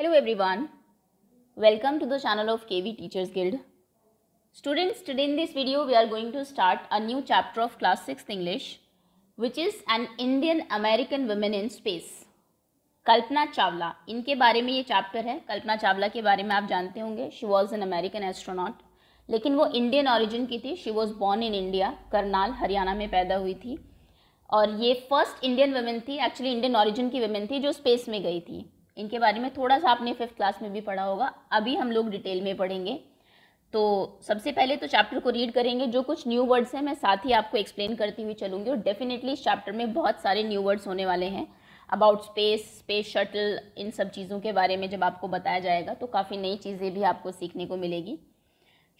Hello everyone welcome to the channel of K V teachers guild student study in this video we are going to start a new chapter of class six English which is an Indian American women in space Kalpana Chawla इनके बारे में ये chapter है कल्पना चावला के बारे में आप जानते होंगे she was an American astronaut लेकिन वो इंडियन ऑरिजिन की थी she was born in India Karnal Haryana में पैदा हुई थी और ये फर्स्ट इंडियन वुमेन थी एक्चुअली इंडियन ऑरिजिन की वेमेन थी जो स्पेस में गई थी इनके बारे में थोड़ा सा आपने फिफ्थ क्लास में भी पढ़ा होगा अभी हम लोग डिटेल में पढ़ेंगे तो सबसे पहले तो चैप्टर को रीड करेंगे जो कुछ न्यू वर्ड्स हैं मैं साथ ही आपको एक्सप्लेन करती हुई चलूँगी और डेफिनेटली इस चैप्टर में बहुत सारे न्यू वर्ड्स होने वाले हैं अबाउट स्पेस स्पेस शटल इन सब चीज़ों के बारे में जब आपको बताया जाएगा तो काफ़ी नई चीज़ें भी आपको सीखने को मिलेगी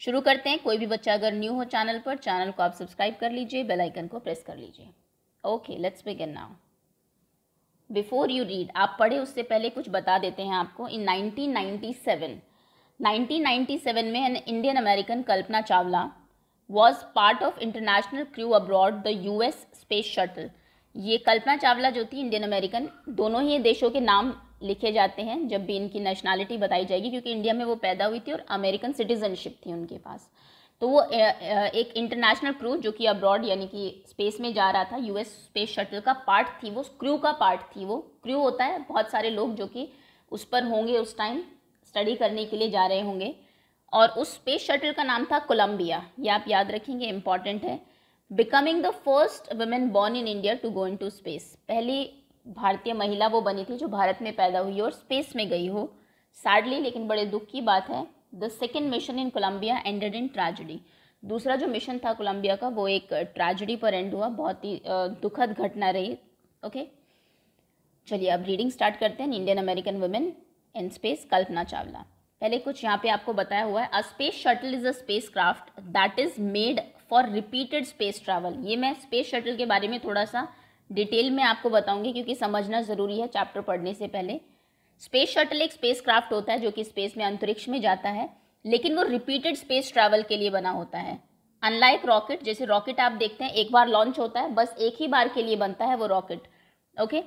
शुरू करते हैं कोई भी बच्चा अगर न्यू हो चैनल पर चैनल को आप सब्सक्राइब कर लीजिए बेल आइकन को प्रेस कर लीजिए okay let's begin now before you read आप पढ़े उससे पहले कुछ बता देते हैं आपको इन 1997 1997 में an Indian American Kalpana Chawla was part of international crew abroad the US space shuttle ये कल्पना चावला जो थी इंडियन अमेरिकन दोनों ही देशों के नाम लिखे जाते हैं जब भी इनकी नेशनैलिटी बताई जाएगी क्योंकि इंडिया में वो पैदा हुई थी और अमेरिकन सिटीजनशिप थी उनके पास तो वो एक इंटरनेशनल क्रू जो कि अब्रॉड यानी कि स्पेस में जा रहा था यूएस स्पेस शटल का पार्ट थी वो क्रू का पार्ट थी वो क्रू होता है बहुत सारे लोग जो कि उस पर होंगे उस टाइम स्टडी करने के लिए जा रहे होंगे और उस स्पेस शटल का नाम था कोलम्बिया ये आप याद रखेंगे इम्पॉर्टेंट है becoming the first women born in India to go into space पहली भारतीय महिला वो बनी थी जो भारत में पैदा हुई और स्पेस में गई हो सैडली लेकिन बड़े दुख की बात है the second mission in Columbia ended in tragedy दूसरा जो मिशन था कोलंबिया का वो एक ट्रेजडी पर एंड हुआ बहुत ही दुखद घटना रही ओके चलिए अब रीडिंग स्टार्ट करते हैं Indian American women in space Kalpana Chawla पहले कुछ यहाँ पे आपको बताया हुआ है a space shuttle is a spacecraft that is made for repeated space travel ये मैं स्पेस शटल के बारे में थोड़ा सा डिटेल में आपको बताऊंगी क्योंकि समझना ज़रूरी है चैप्टर पढ़ने से पहले स्पेस शटल एक स्पेस क्राफ्ट होता है जो कि स्पेस में अंतरिक्ष में जाता है लेकिन वो रिपीटेड स्पेस ट्रैवल के लिए बना होता है अनलाइक रॉकेट जैसे रॉकेट आप देखते हैं एक बार लॉन्च होता है बस एक ही बार के लिए बनता है वो रॉकेट ओके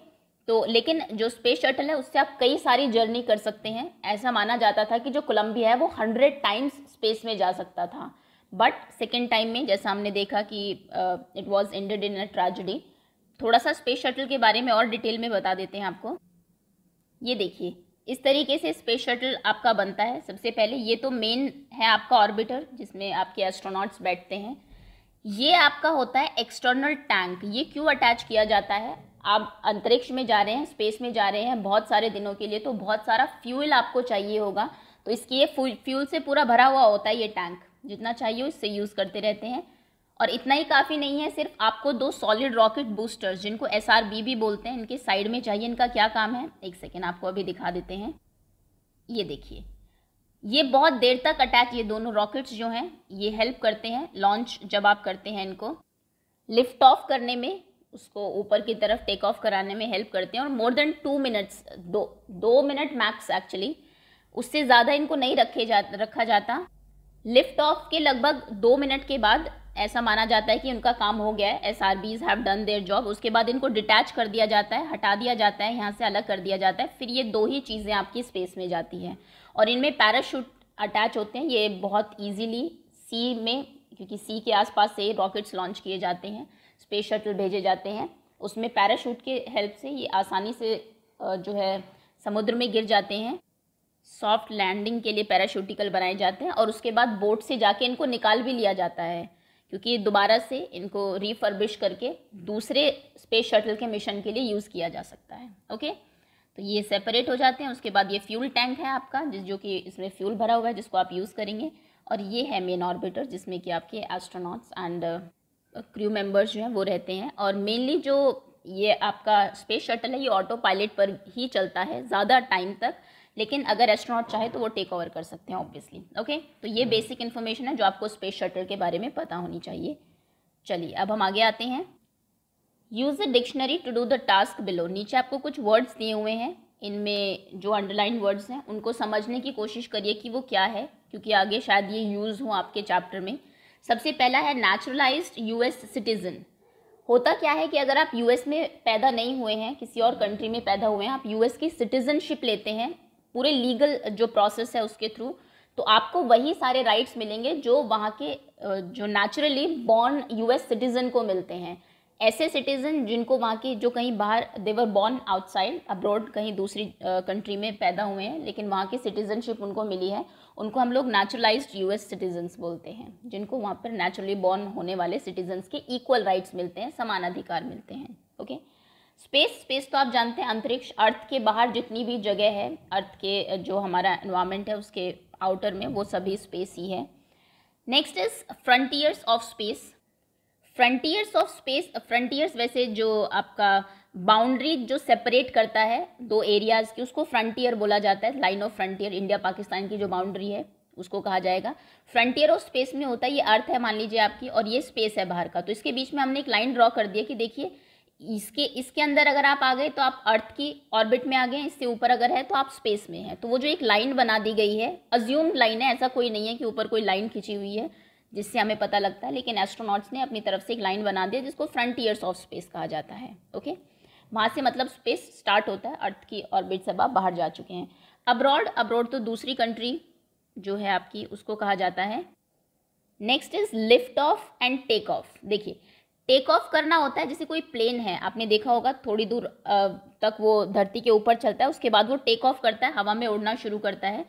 तो लेकिन जो स्पेस शटल है उससे आप कई सारी जर्नी कर सकते हैं ऐसा माना जाता था कि जो कोलंबिया है वो हंड्रेड टाइम्स स्पेस में जा सकता था बट सेकेंड टाइम में जैसा हमने देखा कि it was ended in a tragedy थोड़ा सा स्पेस शटल के बारे में और डिटेल में बता देते हैं आपको ये देखिए इस तरीके से स्पेस शटल आपका बनता है सबसे पहले ये तो मेन है आपका ऑर्बिटर जिसमें आपके एस्ट्रोनॉट्स बैठते हैं ये आपका होता है एक्सटर्नल टैंक ये क्यों अटैच किया जाता है आप अंतरिक्ष में जा रहे हैं स्पेस में जा रहे हैं बहुत सारे दिनों के लिए तो बहुत सारा फ्यूल आपको चाहिए होगा तो इसके ये फ्यूल से पूरा भरा हुआ होता है ये टैंक जितना चाहिए उससे यूज़ करते रहते हैं और इतना ही काफ़ी नहीं है सिर्फ आपको दो सॉलिड रॉकेट बूस्टर्स जिनको एस भी बोलते हैं इनके साइड में चाहिए इनका क्या काम है एक सेकेंड आपको अभी दिखा देते हैं ये देखिए ये बहुत देर तक अटैक ये दोनों रॉकेट्स जो हैं ये हेल्प करते हैं लॉन्च जब आप करते हैं इनको लिफ्ट ऑफ करने में उसको ऊपर की तरफ टेक ऑफ कराने में हेल्प करते हैं और मोर देन टू मिनट्स दो दो मिनट मैक्स एक्चुअली उससे ज़्यादा इनको नहीं रखे जा रखा जाता लिफ्ट ऑफ के लगभग दो मिनट के बाद ऐसा माना जाता है कि उनका काम हो गया है S R Bs have done their job उसके बाद इनको डिटैच कर दिया जाता है हटा दिया जाता है यहाँ से अलग कर दिया जाता है फिर ये दो ही चीज़ें आपकी स्पेस में जाती हैं और इनमें पैराशूट अटैच होते हैं ये बहुत ईजीली सी में क्योंकि सी के आसपास से रॉकेट्स लॉन्च किए जाते हैं स्पेस शटल भेजे जाते हैं उसमें पैराशूट के हेल्प से ये आसानी से जो है समुद्र में गिर जाते हैं सॉफ्ट लैंडिंग के लिए पैराशूटिकल बनाए जाते हैं और उसके बाद बोट से जाके इनको निकाल भी लिया जाता है क्योंकि दोबारा से इनको रिफर्बिश करके दूसरे स्पेस शटल के मिशन के लिए यूज़ किया जा सकता है ओके तो ये सेपरेट हो जाते हैं उसके बाद ये फ्यूल टैंक है आपका जिस जो कि इसमें फ्यूल भरा हुआ है जिसको आप यूज़ करेंगे और ये है मेन ऑर्बिटर जिसमें कि आपके एस्ट्रोनॉट्स एंड क्रू मेम्बर्स जो हैं वो रहते हैं और मेनली जो ये आपका स्पेस शटल है ये ऑटो पायलट पर ही चलता है ज़्यादा टाइम तक लेकिन अगर एस्ट्रोनॉट चाहे तो वो टेक ओवर कर सकते हैं ऑब्वियसली ओके तो ये बेसिक hmm. इन्फॉर्मेशन है जो आपको स्पेस शटल के बारे में पता होनी चाहिए चलिए अब हम आगे आते हैं use a dictionary to do the task below नीचे आपको कुछ वर्ड्स दिए हुए हैं इनमें जो अंडरलाइन वर्ड्स हैं उनको समझने की कोशिश करिए कि वो क्या है क्योंकि आगे शायद ये यूज़ हो आपके चैप्टर में सबसे पहला है नेचुरलाइज्ड यूएस सिटीज़न होता क्या है कि अगर आप यूएस में पैदा नहीं हुए हैं किसी और कंट्री में पैदा हुए हैं आप यूएस की सिटीजनशिप लेते हैं पूरे लीगल जो प्रोसेस है उसके थ्रू तो आपको वही सारे राइट्स मिलेंगे जो वहाँ के जो नेचुरली बॉर्न यूएस सिटीजन को मिलते हैं ऐसे सिटीजन जिनको वहाँ की जो कहीं बाहर देवर बॉर्न आउटसाइड अब्रॉड कहीं दूसरी कंट्री में पैदा हुए हैं लेकिन वहाँ की सिटीजनशिप उनको मिली है उनको हम लोग नेचुरलाइज्ड यूएस सिटीजन्स बोलते हैं जिनको वहाँ पर नेचुरली बॉर्न होने वाले सिटीजन्स के इक्वल राइट्स मिलते हैं समान अधिकार मिलते हैं ओके okay? स्पेस स्पेस तो आप जानते हैं अंतरिक्ष अर्थ के बाहर जितनी भी जगह है अर्थ के जो हमारा एनवायरमेंट है उसके आउटर में वो सभी स्पेस ही है next is frontiers of space frontiers of space frontiers वैसे जो आपका बाउंड्री जो सेपरेट करता है दो एरियाज़ की उसको फ्रंटियर बोला जाता है line of frontier India Pakistan की जो बाउंड्री है उसको कहा जाएगा फ्रंटियर ऑफ स्पेस में होता है ये अर्थ है मान लीजिए आपकी और ये स्पेस है बाहर का तो इसके बीच में हमने एक लाइन ड्रॉ कर दिया कि देखिए इसके इसके अंदर अगर आप आ गए तो आप अर्थ की ऑर्बिट में आ गए इससे ऊपर अगर है तो आप स्पेस में हैं तो वो जो एक लाइन बना दी गई है अज्यूम लाइन है ऐसा कोई नहीं है कि ऊपर कोई लाइन खींची हुई है जिससे हमें पता लगता है लेकिन एस्ट्रोनॉट्स ने अपनी तरफ से एक लाइन बना दिया जिसको फ्रंटियर्स ऑफ स्पेस कहा जाता है ओके वहाँ से मतलब स्पेस स्टार्ट होता है अर्थ की ऑर्बिट से आप बाहर जा चुके हैं अब्रॉड अब्रॉड तो दूसरी कंट्री जो है आपकी उसको कहा जाता है next is lift off and take off देखिए टेक ऑफ करना होता है जैसे कोई प्लेन है आपने देखा होगा थोड़ी दूर तक वो धरती के ऊपर चलता है उसके बाद वो टेक ऑफ करता है हवा में उड़ना शुरू करता है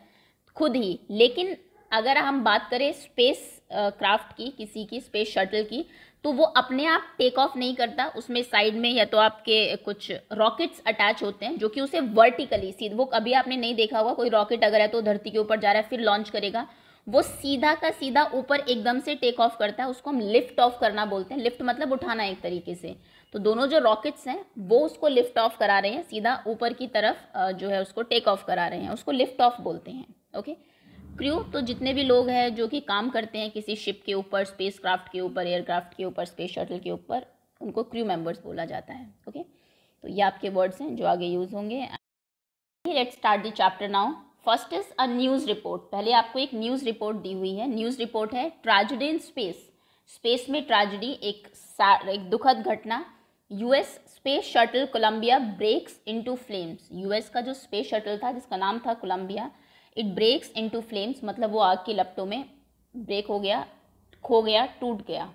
खुद ही लेकिन अगर हम बात करें स्पेस क्राफ्ट की किसी की स्पेस शटल की तो वो अपने आप टेक ऑफ नहीं करता उसमें साइड में या तो आपके कुछ रॉकेट्स अटैच होते हैं जो कि उसे वर्टिकली सीधे वो कभी आपने नहीं देखा होगा कोई रॉकेट अगर है तो धरती के ऊपर जा रहा है फिर लॉन्च करेगा वो सीधा का सीधा ऊपर एकदम से टेक ऑफ करता है उसको हम लिफ्ट ऑफ करना बोलते हैं लिफ्ट मतलब उठाना एक तरीके से तो दोनों जो रॉकेट्स हैं वो उसको लिफ्ट ऑफ करा रहे हैं सीधा ऊपर की तरफ जो है उसको टेक ऑफ करा रहे हैं उसको लिफ्ट ऑफ बोलते हैं ओके क्रू तो जितने भी लोग हैं जो कि काम करते हैं किसी शिप के ऊपर स्पेस के ऊपर एयरक्राफ्ट के ऊपर स्पेस शटल के ऊपर उनको क्रू मेम्बर्स बोला जाता है ओके तो ये आपके वर्ड्स हैं जो आगे यूज़ होंगे let start the chapter now first is a news report पहले आपको एक न्यूज़ रिपोर्ट दी हुई है न्यूज़ रिपोर्ट है ट्रेजिडी इन स्पेस स्पेस में ट्रेजिडी एक एक दुखद घटना US space shuttle Columbia breaks into flames US का जो स्पेस शटल था जिसका नाम था Columbia it breaks into flames मतलब वो आग के लपटों में ब्रेक हो गया खो गया टूट गया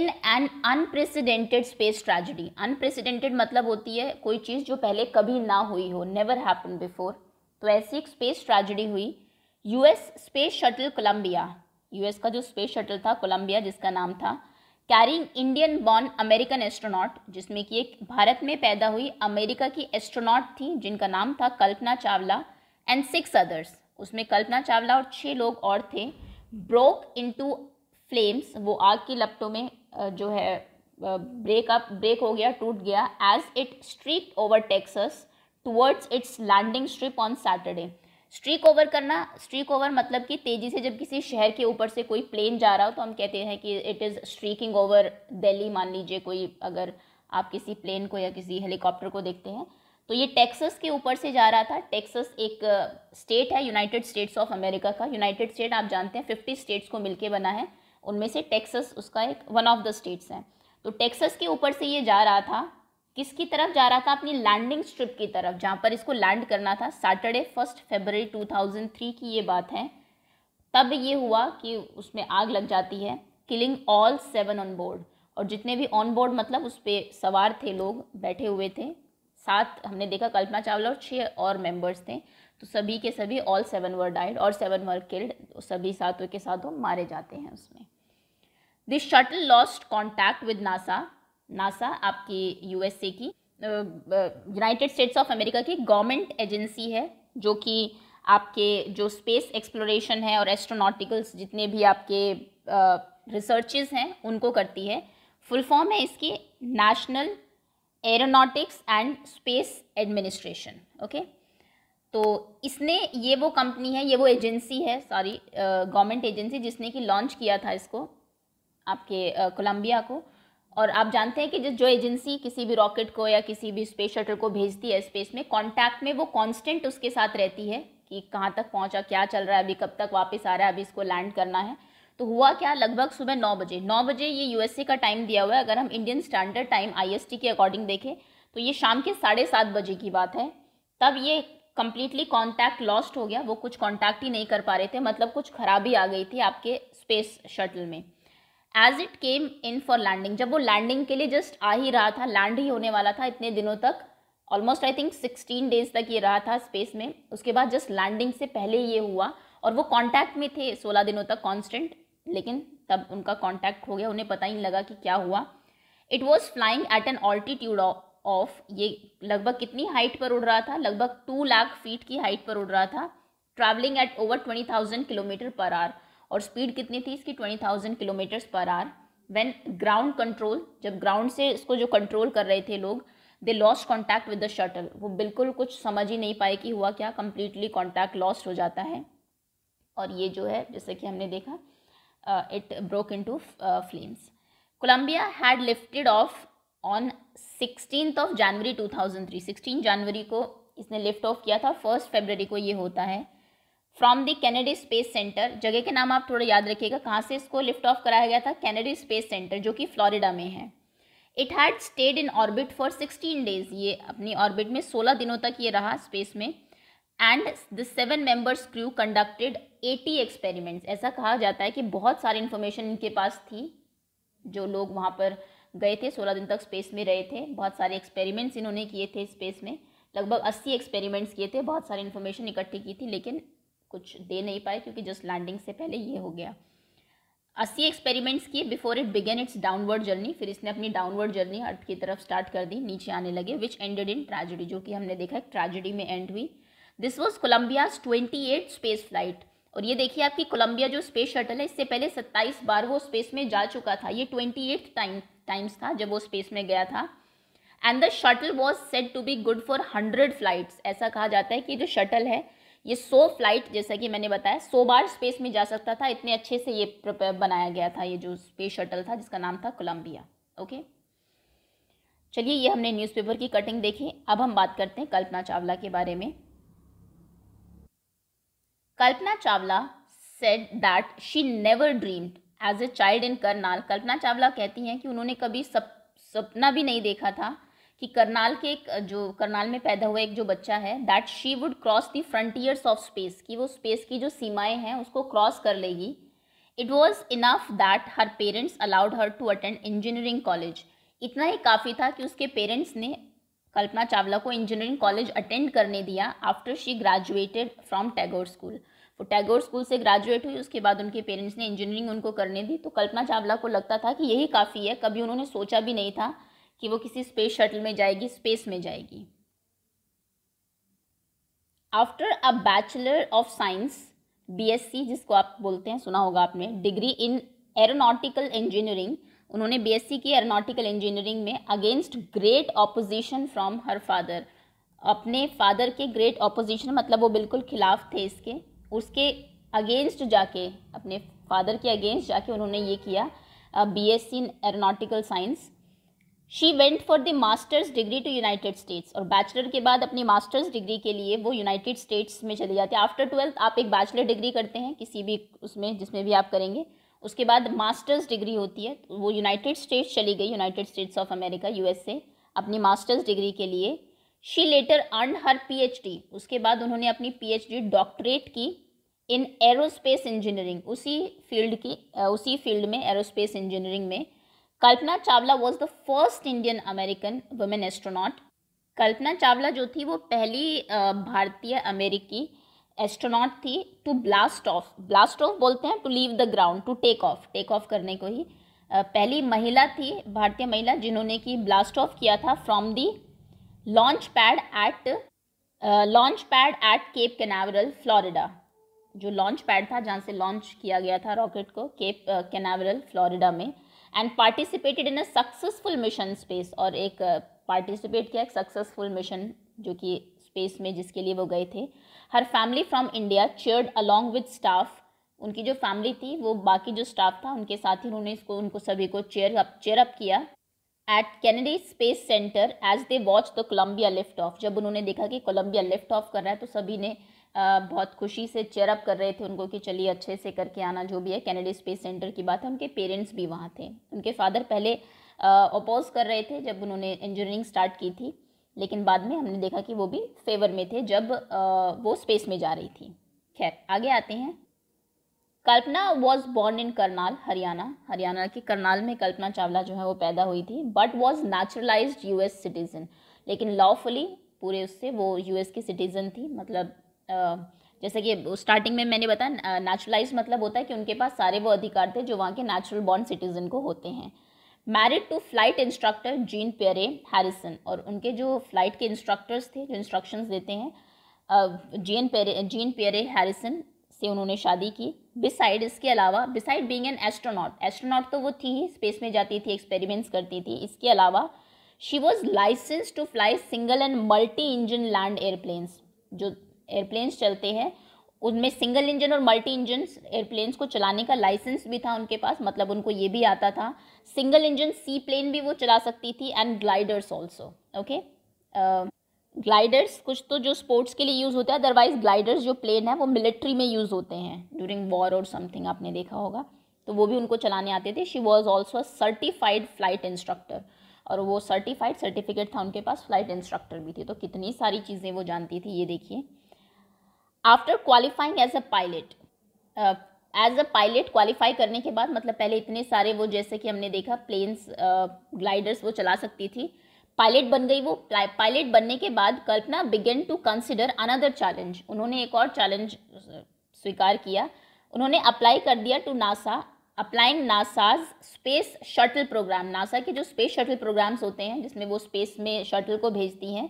in an unprecedented space tragedy unprecedented मतलब होती है कोई चीज़ जो पहले कभी ना हुई हो नेवर हैपन बिफोर तो ऐसी एक स्पेस ट्रेजिडी हुई US space shuttle Columbia US का जो स्पेस शटल था कोलंबिया जिसका नाम था carrying Indian born American astronaut जिसमें कि एक भारत में पैदा हुई अमेरिका की एस्ट्रोनॉट थी जिनका नाम था Kalpana Chawla and six others उसमें कल्पना चावला और छः लोग और थे ब्रोक इनटू फ्लेम्स वो आग की लपटों में जो है ब्रेक अप ब्रेक हो गया टूट गया as it streak over Texas towards its landing strip on Saturday streak over करना स्ट्रीक ओवर मतलब कि तेज़ी से जब किसी शहर के ऊपर से कोई प्लेन जा रहा हो तो हम कहते हैं कि it is streaking over Delhi मान लीजिए कोई अगर आप किसी प्लेन को या किसी हेलीकॉप्टर को देखते हैं तो ये टेक्सस के ऊपर से जा रहा था टेक्सस एक स्टेट uh, है यूनाइटेड स्टेट्स ऑफ अमेरिका का यूनाइटेड स्टेट आप जानते हैं फिफ्टी स्टेट्स को मिलकर बना है उनमें से टेक्सस उसका एक वन ऑफ द स्टेट्स हैं तो टेक्सस के ऊपर से ये जा रहा था किसकी तरफ जा रहा था अपनी लैंडिंग स्ट्रिप की तरफ जहाँ पर इसको लैंड करना था सैटरडे फर्स्ट फेबररी 2003 की ये बात है तब ये हुआ कि उसमें आग लग जाती है killing all seven on board और जितने भी ऑन बोर्ड मतलब उस पर सवार थे लोग बैठे हुए थे साथ हमने देखा कल्पना चावला और छः और मेंबर्स थे तो सभी के सभी ऑल सेवन वर डाइड और सेवन वर किल्ड सभी सातों के सातों मारे जाते हैं उसमें this shuttle lost contact with NASA NASA आपके यूएसए की यूनाइटेड स्टेट्स ऑफ अमेरिका की गवर्नमेंट एजेंसी है जो कि आपके जो स्पेस एक्सप्लोरेशन है और एस्ट्रोनॉटिकल्स जितने भी आपके रिसर्च हैं उनको करती है फुल फॉर्म है इसकी National Aeronautics and Space Administration okay तो इसने ये वो कंपनी है ये वो एजेंसी है सॉरी गवर्नमेंट एजेंसी जिसने कि लॉन्च किया था इसको आपके कोलंबिया को और आप जानते हैं कि जो एजेंसी किसी भी रॉकेट को या किसी भी स्पेस शटल को भेजती है स्पेस में कॉन्टैक्ट में वो कॉन्स्टेंट उसके साथ रहती है कि कहाँ तक पहुँचा क्या चल रहा है अभी कब तक वापस आ रहा है अभी इसको लैंड करना है तो हुआ क्या लगभग सुबह नौ बजे नौ बजे ये यूएसए का टाइम दिया हुआ है अगर हम इंडियन स्टैंडर्ड टाइम आईएसटी के अकॉर्डिंग देखें तो ये शाम के साढ़े सात बजे की बात है तब ये कम्प्लीटली कॉन्टैक्ट लॉस्ट हो गया वो कुछ कॉन्टैक्ट ही नहीं कर पा रहे थे मतलब कुछ खराबी आ गई थी आपके स्पेस शटल में as it came in for landing जब वो लैंडिंग के लिए जस्ट आ ही रहा था लैंड ही होने वाला था इतने दिनों तक almost I think sixteen days तक ये रहा था स्पेस में उसके बाद जस्ट लैंडिंग से पहले ये हुआ और वो कॉन्टैक्ट में थे सोलह दिनों तक कॉन्स्टेंट लेकिन तब उनका कॉन्टैक्ट हो गया उन्हें पता ही नहीं लगा कि क्या हुआ it was flying at an altitude of ये लगभग कितनी हाइट पर उड़ रहा था लगभग टू लाख फीट की हाइट पर उड़ रहा था travelling at over twenty thousand kilometre per hour और स्पीड कितनी थी इसकी twenty thousand kilometres per hour when ground control जब ग्राउंड से इसको जो कंट्रोल कर रहे थे लोग they lost contact with the shuttle वो बिल्कुल कुछ समझ ही नहीं पाए कि हुआ क्या कम्प्लीटली कॉन्टैक्ट लॉस्ट हो जाता है और ये जो है जैसे कि हमने देखा it broke into flames Columbia had lifted off on sixteen of January two thousand three sixteen जनवरी को इसने लिफ्ट ऑफ किया था फर्स्ट फेबररी को ये होता है from the Kennedy Space Center जगह के नाम आप थोड़ा याद रखिएगा कहाँ से इसको लिफ्ट ऑफ कराया गया था कैनेडी स्पेस सेंटर जो कि फ्लोरिडा में है it had stayed in orbit for sixteen days ये अपनी ऑर्बिट में सोलह दिनों तक ये रहा स्पेस में and the seven members crew conducted eighty experiments ऐसा कहा जाता है कि बहुत सारी इन्फॉर्मेशन इनके पास थी जो लोग वहाँ पर गए थे सोलह दिन तक स्पेस में रहे थे बहुत सारे एक्सपेरिमेंट्स इन्होंने किए थे स्पेस में लगभग अस्सी एक्सपेरिमेंट्स किए थे बहुत सारी इन्फॉर्मेशन इकट्ठी की थी लेकिन कुछ दे नहीं पाए क्योंकि जस्ट लैंडिंग से पहले ये हो गया अस्सी एक्सपेरिमेंट्स किए before it began its downward journey फिर इसने अपनी डाउनवर्ड जर्नी अर्थ की तरफ स्टार्ट कर दी नीचे आने लगे विच एंडेड इन ट्रैजेडी जो कि हमने देखा ट्रैजेडी में एंड हुई this was Columbia's twenty eight space flight और ये देखिए आपकी कोलंबिया जो स्पेस शटल है इससे पहले 27 बार वो स्पेस में जा चुका था ये 28 टाइम टाइम्स था जब वो स्पेस में गया था and the shuttle was set to be good for hundred flights ऐसा कहा जाता है कि जो शटल है ये सो फ्लाइट जैसा कि मैंने बताया सो बार स्पेस में जा सकता था इतने अच्छे से ये बनाया गया था ये जो स्पेस शटल था जिसका नाम था कोलम्बिया ओके चलिए ये हमने न्यूज़पेपर की कटिंग देखी अब हम बात करते हैं कल्पना चावला के बारे में Kalpana Chawla said that she never dreamed as a child in Karnal Kalpana Chawla कहती हैं कि उन्होंने कभी सप सपना भी नहीं देखा था कि करनाल के एक जो करनाल में पैदा हुआ एक जो बच्चा है that she would cross the frontiers of space कि वो स्पेस की जो सीमाएं हैं उसको क्रॉस कर लेगी it was enough that her parents allowed her to attend engineering college इतना ही काफ़ी था कि उसके पेरेंट्स ने कल्पना चावला को इंजीनियरिंग कॉलेज अटेंड करने दिया after she graduated from Tagore school वो टैगोर स्कूल से ग्रेजुएट हुई उसके बाद उनके पेरेंट्स ने इंजीनियरिंग उनको करने दी तो कल्पना चावला को लगता था कि यही काफ़ी है कभी उन्होंने सोचा भी नहीं था कि वो किसी स्पेस शटल में जाएगी स्पेस में जाएगी after a bachelor of science BSc जिसको आप बोलते हैं सुना होगा आपने डिग्री इन एरोनॉटिकल इंजीनियरिंग उन्होंने बीएससी की एरोनॉटिकल इंजीनियरिंग में against great opposition from her father अपने फादर के ग्रेट ऑपोजिशन मतलब वो बिल्कुल खिलाफ थे इसके उसके अगेंस्ट जाके अपने फादर के अगेंस्ट जाके उन्होंने ये किया B S C in aeronautical science she went for the masters degree to United States और बैचलर के बाद अपनी मास्टर्स डिग्री के लिए वो यूनाइटेड स्टेट्स में चले जाते हैं आफ्टर ट्वेल्थ आप एक बैचलर डिग्री करते हैं किसी भी उसमें जिसमें भी आप करेंगे उसके बाद मास्टर्स डिग्री होती है तो वो यूनाइटेड स्टेट्स चली गई United States of America a अपनी मास्टर्स डिग्री के लिए she later earn her D उसके बाद उन्होंने अपनी डी डॉक्टरेट की इन एरोस्पेस इंजीनियरिंग उसी फील्ड की उसी फील्ड में एरोस्पेस इंजीनियरिंग में Kalpana Chawla was the first Indian American women astronaut Kalpana Chawla जो थी वो पहली भारतीय अमेरिकी एस्ट्रोनॉट थी to blast off blast off बोलते हैं to leave the ground to take off take off करने को ही पहली महिला थी भारतीय महिला जिन्होंने कि ब्लास्ट ऑफ किया था from the launch pad at launch pad at Cape Canaveral Florida जो लॉन्च पैड था जहाँ से लॉन्च किया गया था रॉकेट को केप कैनावरल फ्लोरिडा में and participated in a successful mission space और एक पार्टिसिपेट किया एक सक्सेसफुल मिशन जो कि स्पेस में जिसके लिए वो गए थे her family from India cheered along with staff उनकी जो फैमिली थी वो बाकी जो स्टाफ था उनके साथ ही उन्होंने इसको उनको सभी को चेयर अप चेयर अप किया at Kennedy Space Center as they watch the Columbia lift off जब उन्होंने देखा कि कोलम्बिया लिफ्ट ऑफ कर रहा है तो सभी ने बहुत खुशी से चेयरअप कर रहे थे उनको कि चलिए अच्छे से करके आना जो भी है कैनेडी स्पेस सेंटर की बात है उनके पेरेंट्स भी वहाँ थे उनके फादर पहले अपोज कर रहे थे जब उन्होंने इंजीनियरिंग स्टार्ट की थी लेकिन बाद में हमने देखा कि वो भी फेवर में थे जब आ, वो स्पेस में जा रही थी खैर आगे आते हैं Kalpana was born in Karnal Haryana Haryana के करनाल में कल्पना चावला जो है वो पैदा हुई थी but was naturalise as citizen लेकिन लॉफुली पूरे उससे वो यूएस की सिटीज़न थी मतलब जैसे कि स्टार्टिंग में मैंने बताया नेचुरलाइज मतलब होता है कि उनके पास सारे वो अधिकार थे जो वहाँ के नेचुरल बॉर्न सिटीजन को होते हैं married to flight instructor Jean Pierre Harrison और उनके जो फ्लाइट के इंस्ट्रक्टर्स थे जो इंस्ट्रक्शंस देते हैं जीन पेरे जीन पेरे हैरिसन से उन्होंने शादी की बिसाइड इसके अलावा beside being an astronaut astronaut तो वो थी ही स्पेस में जाती थी एक्सपेरिमेंट्स करती थी इसके अलावा she was license to fly single and multi engine land airplanes जो एयरप्लेन्स चलते हैं उनमें सिंगल इंजन और मल्टी इंजन एयरप्लेन्स को चलाने का लाइसेंस भी था उनके पास मतलब उनको ये भी आता था सिंगल इंजन सी प्लेन भी वो चला सकती थी and gliders also okay gliders कुछ तो जो स्पोर्ट्स के लिए यूज़ होते हैं अदरवाइज ग्लाइडर्स जो प्लेन है वो मिलिट्री में यूज़ होते हैं ड्यूरिंग वॉर और समथिंग आपने देखा होगा तो वो भी उनको चलाने आते थे she was also certified flight instructor और वो सर्टिफाइड सर्टिफिकेट था उनके पास फ्लाइट इंस्ट्रक्टर भी थी तो कितनी सारी चीज़ें वो जानती थी ये देखिए after qualifying as a pilot as a pilot qualify करने के बाद मतलब पहले इतने सारे वो जैसे कि हमने देखा प्लेन्स ग्लाइडर्स uh, वो चला सकती थी पायलट बन गई वो पायलट बनने के बाद Kalpana began to consider another challenge उन्होंने एक और चैलेंज uh, स्वीकार किया उन्होंने अप्लाई कर दिया to NASA applying NASA's space shuttle programme NASA के जो स्पेस शटल प्रोग्राम्स होते हैं जिसमें वो स्पेस में शटल को भेजती हैं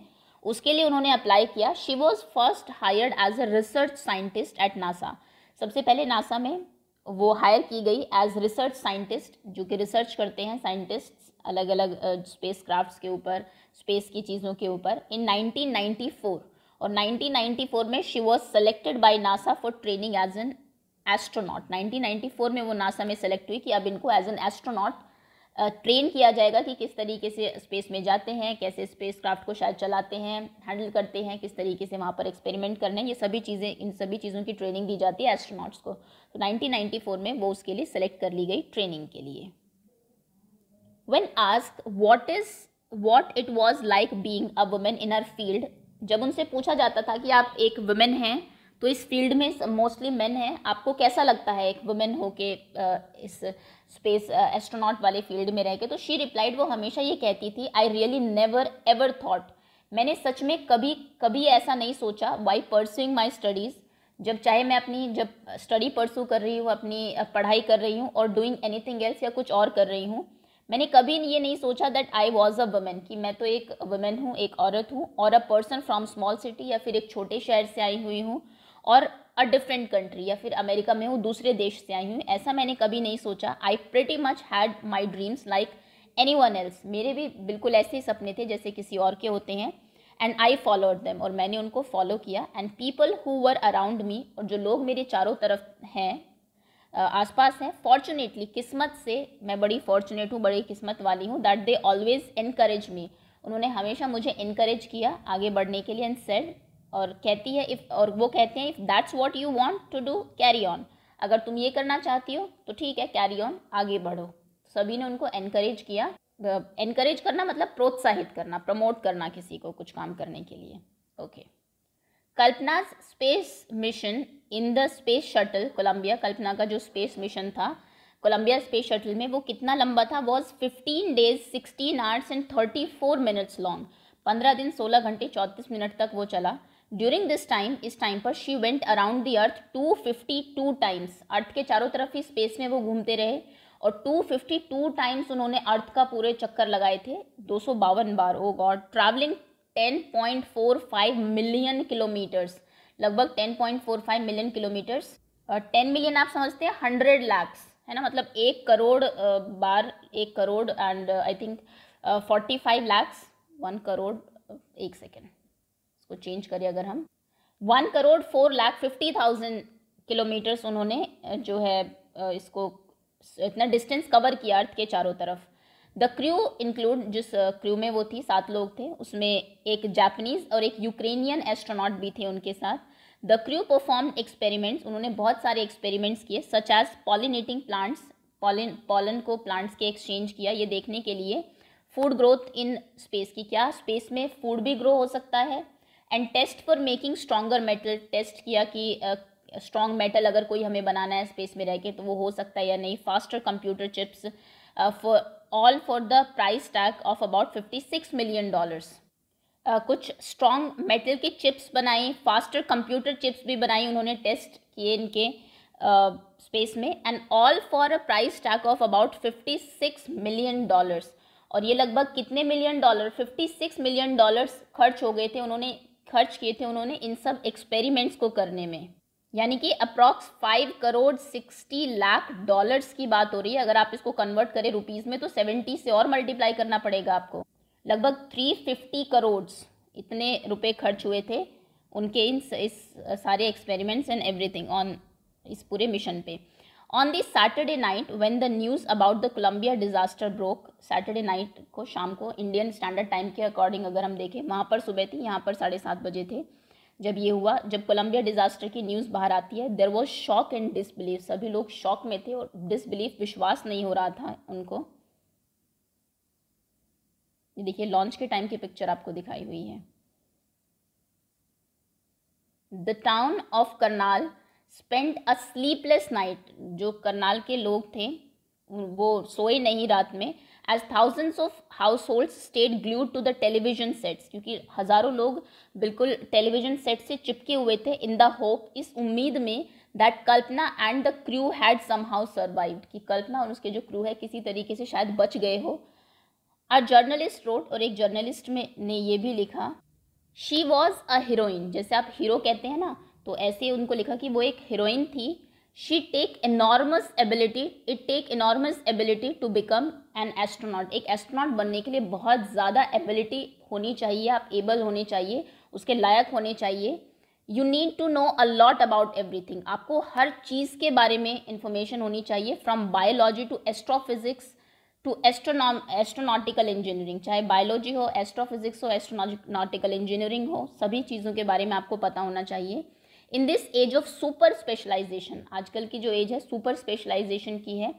उसके लिए उन्होंने अप्लाई किया she was first hired as a research scientist at NASA सबसे पहले नासा में वो हायर की गई एज रिसर्च साइंटिस्ट जो कि रिसर्च करते हैं साइंटिस्ट अलग अलग स्पेस क्राफ्ट के ऊपर स्पेस की चीज़ों के ऊपर इन 1994 और 1994 में she was selected by NASA for training as an astronaut 1994 में वो नासा में सेलेक्ट हुई कि अब इनको एज एन एस्ट्रोनॉट ट्रेन किया जाएगा कि किस तरीके से स्पेस में जाते हैं कैसे स्पेस क्राफ्ट को शायद चलाते हैं हैंडल करते हैं किस तरीके से वहाँ पर एक्सपेरिमेंट करना है ये सभी चीज़ें इन सभी चीज़ों की ट्रेनिंग दी जाती है एस्ट्रोनॉट्स को तो 1994 में वो उसके लिए सेलेक्ट कर ली गई ट्रेनिंग के लिए when ask what is what it was like being a women in her field जब उनसे पूछा जाता था कि आप एक वुमेन हैं तो इस फील्ड में मोस्टली मेन हैं आपको कैसा लगता है एक वुमेन होके इस स्पेस एस्ट्रोनॉट uh, वाले फील्ड में रह के तो शी रिप्लाइड वो हमेशा ये कहती थी I really never ever thought मैंने सच में कभी कभी ऐसा नहीं सोचा वाई परसुइंग माई स्टडीज़ जब चाहे मैं अपनी जब स्टडी परसू कर रही हूँ अपनी पढ़ाई कर रही हूँ और डूइंग एनीथिंग एल्स या कुछ और कर रही हूँ मैंने कभी ये नहीं सोचा that I was a women कि मैं तो एक वुमेन हूँ एक औरत हूँ और a person from small city या फिर एक छोटे शहर से आई हुई हूँ और अ डिफरेंट कंट्री या फिर अमेरिका में हूँ दूसरे देश से आई हूँ ऐसा मैंने कभी नहीं सोचा I pretty much had my dreams like anyone else मेरे भी बिल्कुल ऐसे ही सपने थे जैसे किसी और के होते हैं एंड आई फॉलोड दैम और मैंने उनको फॉलो किया and people who were around me और जो लोग मेरे चारों तरफ हैं आस पास हैं फॉर्चुनेटली किस्मत से मैं बड़ी फॉर्चुनेट हूँ बड़ी किस्मत वाली हूँ दैट दे ऑलवेज इनक्रेज मी उन्होंने हमेशा मुझे इनक्रेज किया आगे बढ़ने के लिए एंड सेड और कहती है इफ़ और वो कहते हैं if that's what you want to do carry on अगर तुम ये करना चाहती हो तो ठीक है कैरी ऑन आगे बढ़ो सभी ने उनको एनकरेज किया एनकरेज करना मतलब प्रोत्साहित करना प्रमोट करना किसी को कुछ काम करने के लिए okay Kalpana space mission in the space shuttle Columbia Kalpana का जो स्पेस मिशन था कोलंबिया स्पेस शटल में वो कितना लंबा था was fifteen days sixteen hours and thirty four minutes long पंद्रह दिन सोलह घंटे चौंतीस मिनट तक वो चला ड्यूरिंग दिस टाइम इस टाइम पर she went around the earth 252 times earth के चारों तरफ ही स्पेस में वो घूमते रहे और 252 टाइम्स उन्होंने अर्थ का पूरे चक्कर लगाए थे दो बार oh God travelling 10.45 million kilometres लगभग 10.45 मिलियन किलोमीटर्स और 10 मिलियन आप समझते हैं हंड्रेड लैक्स है ना मतलब एक करोड़ बार एक crore and I think forty five lakhs one crore एक सेकेंड इसको चेंज करें अगर हम one crore four lakh fifty thousand kilometres उन्होंने जो है इसको इतना डिस्टेंस कवर किया अर्थ के चारों तरफ द क्रू इंक्लूड जिस क्रू में वो थी सात लोग थे उसमें एक जापनीज और एक यूक्रेनियन एस्ट्रोनॉट भी थे उनके साथ द क्रू परफॉर्म एक्सपेरिमेंट्स उन्होंने बहुत सारे एक्सपेरिमेंट्स किए such as pollinating plants pollen pollen को प्लांट्स के एक्सचेंज किया ये देखने के लिए फूड ग्रोथ इन स्पेस की क्या स्पेस में फूड भी ग्रो हो सकता है and test for making stronger metal test किया कि स्ट्रॉन्ग uh, मेटल अगर कोई हमें बनाना है स्पेस में रह के तो वो हो सकता है या नहीं faster computer chips for all for the price tag of about fifty six million dollars कुछ स्ट्रॉन्ग मेटल के चिप्स बनाई फास्टर कंप्यूटर चिप्स भी बनाई उन्होंने टेस्ट किए इनके स्पेस में and all for a price tag of about fifty six million dollars और ये लगभग कितने million dollar fifty six million dollars खर्च हो गए थे उन्होंने खर्च किए थे उन्होंने इन सब एक्सपेरिमेंट्स को करने में यानी कि approx five crore sixty lakh dollars की बात हो रही है अगर आप इसको कन्वर्ट करें रुपीज़ में तो सेवेंटी से और मल्टीप्लाई करना पड़ेगा आपको लगभग थ्री फिफ्टी करोड़ इतने रुपए खर्च हुए थे उनके इन इस सारे एक्सपेरिमेंट्स एंड एवरीथिंग ऑन इस पूरे मिशन पे on this Saturday night when the news about the Columbia disaster broke Saturday night को शाम को इंडियन स्टैंडर्ड टाइम के अकॉर्डिंग अगर हम देखें वहाँ पर सुबह थी यहाँ पर साढ़े सात बजे थे जब ये हुआ जब कोलंबिया डिजास्टर की न्यूज़ बाहर आती है there was shock and disbelief सभी लोग शॉक में थे और डिसबिलीफ विश्वास नहीं हो रहा था उनको ये देखिए लॉन्च के टाइम की पिक्चर आपको दिखाई हुई है the town of Karnal spend a sleepless night जो करनाल के लोग थे वो सोए नहीं रात में as thousands of household stayed glued to the television sets क्योंकि हज़ारों लोग बिल्कुल टेलीविजन सेट से चिपके हुए थे इन द होप इस उम्मीद में that Kalpana and the crew had somehow survive कि कल्पना और उसके जो क्रू है किसी तरीके से शायद बच गए हो अ जर्नलिस्ट रोट और एक जर्नलिस्ट में ने ये भी लिखा शी वॉज अ हीरोइन जैसे आप हीरो कहते हैं ना तो ऐसे उनको लिखा कि वो एक हीरोइन थी she take enormous ability it take enormous ability to become an astronaut एक एस्ट्रोनॉट बनने के लिए बहुत ज़्यादा एबिलिटी होनी चाहिए आप एबल होने चाहिए उसके लायक होने चाहिए you need to know a lot about everything आपको हर चीज़ के बारे में इंफॉर्मेशन होनी चाहिए from biology to astrophysics to astronomy astronautical engineering चाहे बायोलॉजी हो एस्ट्रोफिजिक्स हो एस्ट्रोनॉटिकल इंजीनियरिंग हो सभी चीज़ों के बारे में आपको पता होना चाहिए in this age of super specialisation आजकल की जो एज है सुपर स्पेशलाइजेशन की है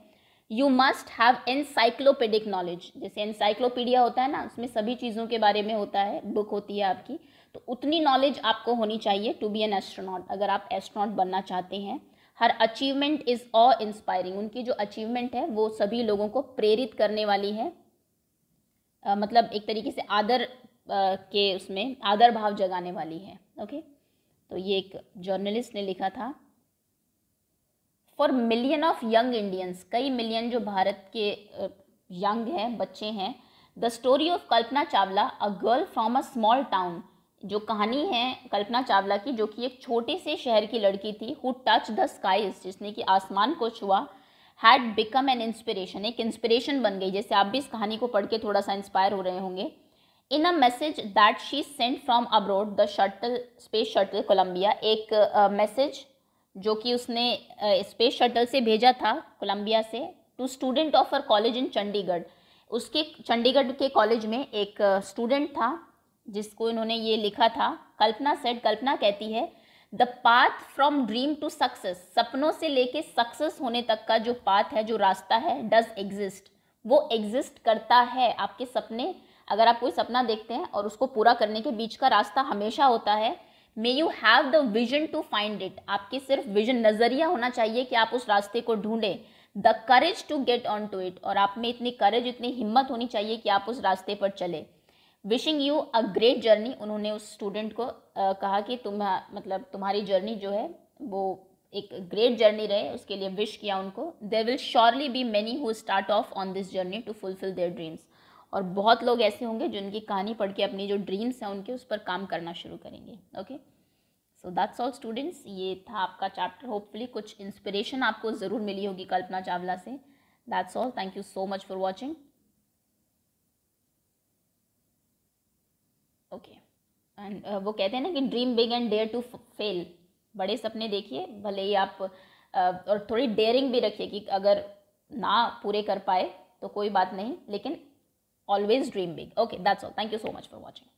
you must have encyclopaedic knowledge जैसे एनसाइक्लोपीडिया होता है ना उसमें सभी चीज़ों के बारे में होता है बुक होती है आपकी तो उतनी नॉलेज आपको होनी चाहिए टू बी एन एस्ट्रोनॉट अगर आप एस्ट्रोनॉट बनना चाहते हैं हर अचीवमेंट इज़ ऑ इंस्पायरिंग उनकी जो अचीवमेंट है वो सभी लोगों को प्रेरित करने वाली है uh, मतलब एक तरीके से आदर uh, के उसमें आदर भाव जगाने वाली है ओके okay? तो ये एक जर्नलिस्ट ने लिखा था for million of young Indians कई मिलियन जो भारत के यंग हैं बच्चे हैं the story of Kalpana Chawla a girl from a small town जो कहानी है कल्पना चावला की जो कि एक छोटे से शहर की लड़की थी हु टच द स्काईज जिसने कि आसमान को छुआ हैड बिकम एन इंस्पिरेशन एक इंस्पिरेशन बन गई जैसे आप भी इस कहानी को पढ़ के थोड़ा सा इंस्पायर हो रहे होंगे in a message that she send from abroad the shuttle space shuttle Columbia एक मैसेज uh, जो कि उसने स्पेस uh, शटल से भेजा था कोलम्बिया से to student of our college in Chandigarh उसके चंडीगढ़ के कॉलेज में एक स्टूडेंट uh, था जिसको इन्होंने ये लिखा था कल्पना सेट कल्पना कहती है the path from dream to success सपनों से लेके सक्सेस होने तक का जो पाथ है जो रास्ता है डज एग्जिस्ट वो एग्जिस्ट करता है आपके सपने अगर आप कोई सपना देखते हैं और उसको पूरा करने के बीच का रास्ता हमेशा होता है may you have the vision to find it आपके सिर्फ विजन नज़रिया होना चाहिए कि आप उस रास्ते को ढूंढें the courage to get on to it और आप में इतनी करेज इतनी हिम्मत होनी चाहिए कि आप उस रास्ते पर चले wishing you a great journey उन्होंने उस स्टूडेंट को आ, कहा कि तुम मतलब तुम्हारी जर्नी जो है वो एक ग्रेट जर्नी रहे उसके लिए विश किया उनको there will surely be many who start off on this journey to fulfil their dreams और बहुत लोग ऐसे होंगे जो उनकी कहानी पढ़ के अपनी जो ड्रीम्स हैं उनके उस पर काम करना शुरू करेंगे okay so that's all students ये था आपका चैप्टर होपफुली कुछ इंस्पिरेशन आपको ज़रूर मिली होगी कल्पना चावला से that's all thank you so much for watching okay and वो कहते हैं ना कि dream big and dare to fail बड़े सपने देखिए भले ही आप uh, और थोड़ी डेयरिंग भी रखिए कि अगर ना पूरे कर पाए तो कोई बात नहीं लेकिन Always dream big. Okay, that's all. Thank you so much for watching.